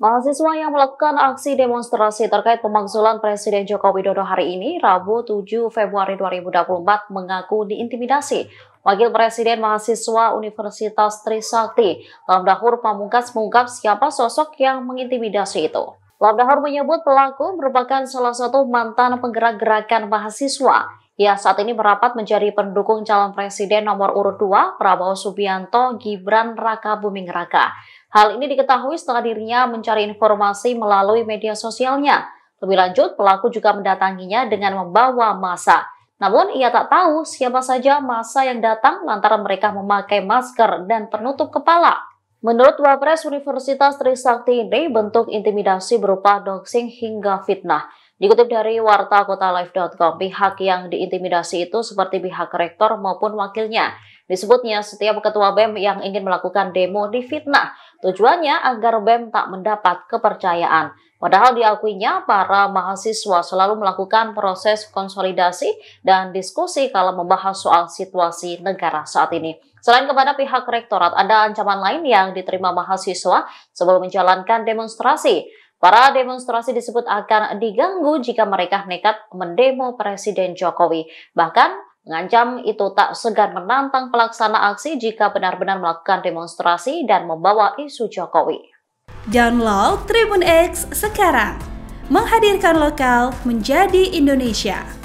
Mahasiswa yang melakukan aksi demonstrasi terkait pemakzulan Presiden Joko Widodo hari ini, Rabu 7 Februari 2024, mengaku diintimidasi Wakil Presiden Mahasiswa Universitas Trisakti, Lamdahur Pamungkas mengungkap siapa sosok yang mengintimidasi itu. Lamdahur menyebut pelaku merupakan salah satu mantan penggerak gerakan mahasiswa yang saat ini merapat menjadi pendukung calon presiden nomor urut 2 Prabowo Subianto Gibran Raka Buming Raka. Hal ini diketahui setelah dirinya mencari informasi melalui media sosialnya. Lebih lanjut, pelaku juga mendatanginya dengan membawa masa. Namun, ia tak tahu siapa saja masa yang datang lantaran mereka memakai masker dan penutup kepala. Menurut Wapres Universitas Trisakti ini, bentuk intimidasi berupa doxing hingga fitnah. Dikutip dari warta pihak yang diintimidasi itu seperti pihak rektor maupun wakilnya. Disebutnya setiap ketua BEM yang ingin melakukan demo difitnah, tujuannya agar BEM tak mendapat kepercayaan. Padahal diakuinya para mahasiswa selalu melakukan proses konsolidasi dan diskusi kalau membahas soal situasi negara saat ini. Selain kepada pihak rektorat, ada ancaman lain yang diterima mahasiswa sebelum menjalankan demonstrasi. Para demonstrasi disebut akan diganggu jika mereka nekat mendemo Presiden Jokowi. Bahkan mengancam itu tak segan menantang pelaksana aksi jika benar-benar melakukan demonstrasi dan membawa isu Jokowi. Download Tribun X sekarang, menghadirkan lokal menjadi Indonesia.